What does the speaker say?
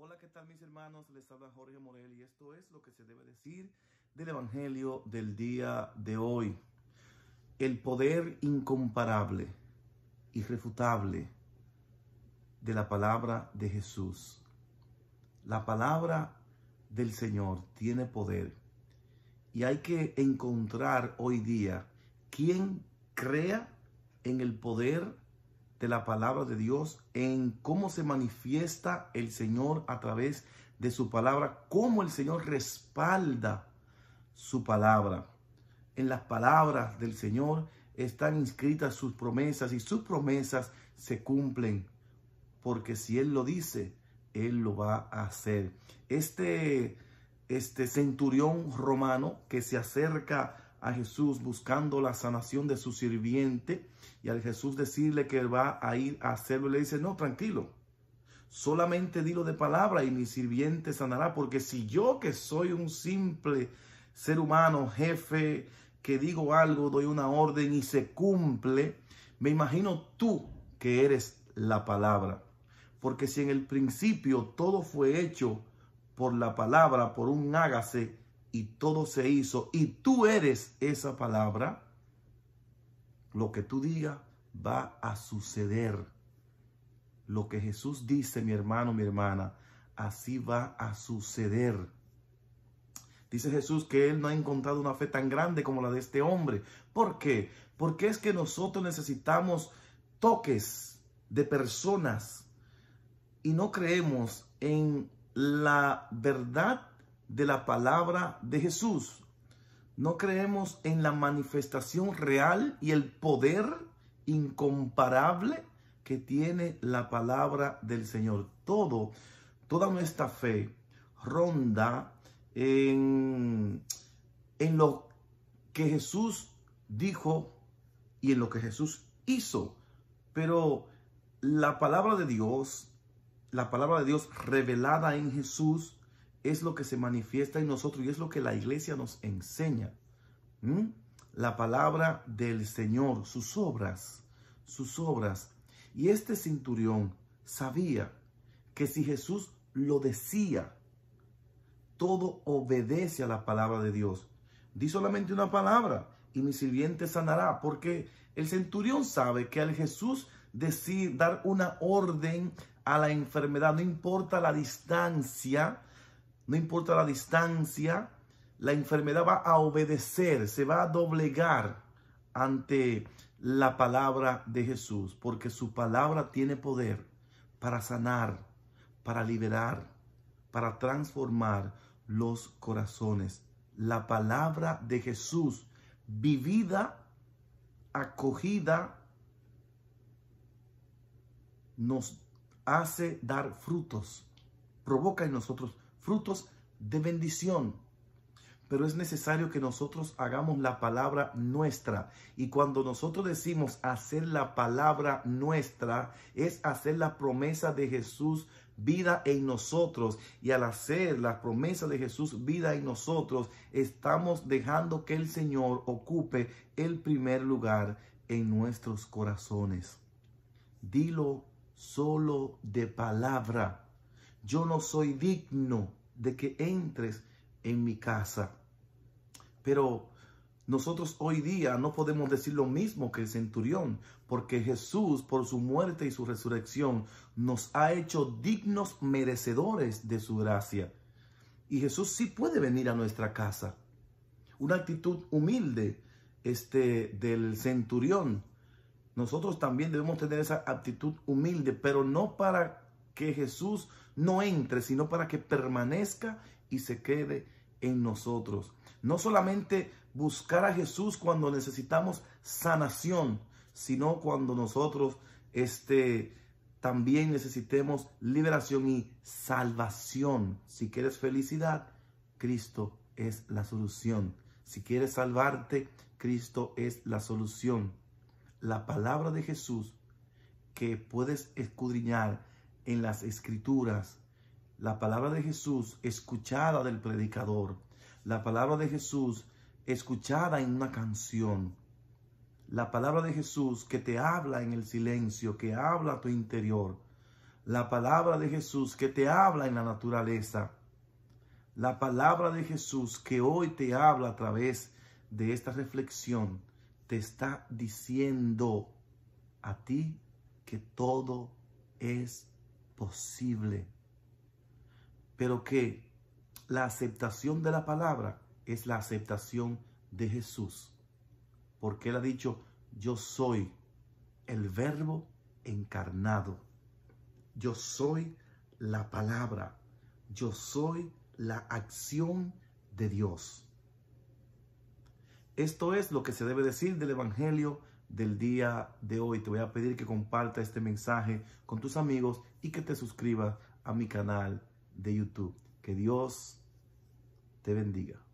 Hola, ¿qué tal mis hermanos? Les habla Jorge Morel y esto es lo que se debe decir del Evangelio del día de hoy. El poder incomparable, irrefutable de la palabra de Jesús. La palabra del Señor tiene poder y hay que encontrar hoy día quien crea en el poder de la palabra de Dios, en cómo se manifiesta el Señor a través de su palabra, cómo el Señor respalda su palabra. En las palabras del Señor están inscritas sus promesas y sus promesas se cumplen, porque si Él lo dice, Él lo va a hacer. Este, este centurión romano que se acerca a Jesús buscando la sanación de su sirviente y al Jesús decirle que va a ir a hacerlo, le dice, no, tranquilo, solamente dilo de palabra y mi sirviente sanará, porque si yo que soy un simple ser humano, jefe, que digo algo, doy una orden y se cumple, me imagino tú que eres la palabra. Porque si en el principio todo fue hecho por la palabra, por un hágase, y todo se hizo y tú eres esa palabra, lo que tú digas va a suceder. Lo que Jesús dice, mi hermano, mi hermana, así va a suceder. Dice Jesús que él no ha encontrado una fe tan grande como la de este hombre. ¿Por qué? Porque es que nosotros necesitamos toques de personas y no creemos en la verdad de la palabra de Jesús. No creemos en la manifestación real y el poder incomparable que tiene la palabra del Señor. Todo, toda nuestra fe ronda en, en lo que Jesús dijo y en lo que Jesús hizo. Pero la palabra de Dios, la palabra de Dios revelada en Jesús, es lo que se manifiesta en nosotros y es lo que la iglesia nos enseña. La palabra del Señor, sus obras, sus obras. Y este centurión sabía que si Jesús lo decía, todo obedece a la palabra de Dios. Di solamente una palabra y mi sirviente sanará, porque el centurión sabe que al Jesús decir dar una orden a la enfermedad, no importa la distancia, no importa la distancia, la enfermedad va a obedecer, se va a doblegar ante la palabra de Jesús, porque su palabra tiene poder para sanar, para liberar, para transformar los corazones. La palabra de Jesús, vivida, acogida, nos hace dar frutos, provoca en nosotros frutos de bendición. Pero es necesario que nosotros hagamos la palabra nuestra. Y cuando nosotros decimos hacer la palabra nuestra, es hacer la promesa de Jesús vida en nosotros. Y al hacer la promesa de Jesús, vida en nosotros, estamos dejando que el Señor ocupe el primer lugar en nuestros corazones. Dilo solo de palabra. Yo no soy digno de que entres en mi casa. Pero nosotros hoy día no podemos decir lo mismo que el centurión, porque Jesús por su muerte y su resurrección nos ha hecho dignos merecedores de su gracia. Y Jesús sí puede venir a nuestra casa. Una actitud humilde este, del centurión. Nosotros también debemos tener esa actitud humilde, pero no para que Jesús no entre, sino para que permanezca y se quede en nosotros. No solamente buscar a Jesús cuando necesitamos sanación, sino cuando nosotros este, también necesitemos liberación y salvación. Si quieres felicidad, Cristo es la solución. Si quieres salvarte, Cristo es la solución. La palabra de Jesús que puedes escudriñar en las escrituras, la palabra de Jesús escuchada del predicador, la palabra de Jesús escuchada en una canción, la palabra de Jesús que te habla en el silencio, que habla a tu interior, la palabra de Jesús que te habla en la naturaleza, la palabra de Jesús que hoy te habla a través de esta reflexión, te está diciendo a ti que todo es posible. Pero que la aceptación de la palabra es la aceptación de Jesús. Porque Él ha dicho, yo soy el verbo encarnado. Yo soy la palabra. Yo soy la acción de Dios. Esto es lo que se debe decir del Evangelio del día de hoy. Te voy a pedir que comparta este mensaje con tus amigos y que te suscribas a mi canal de YouTube. Que Dios te bendiga.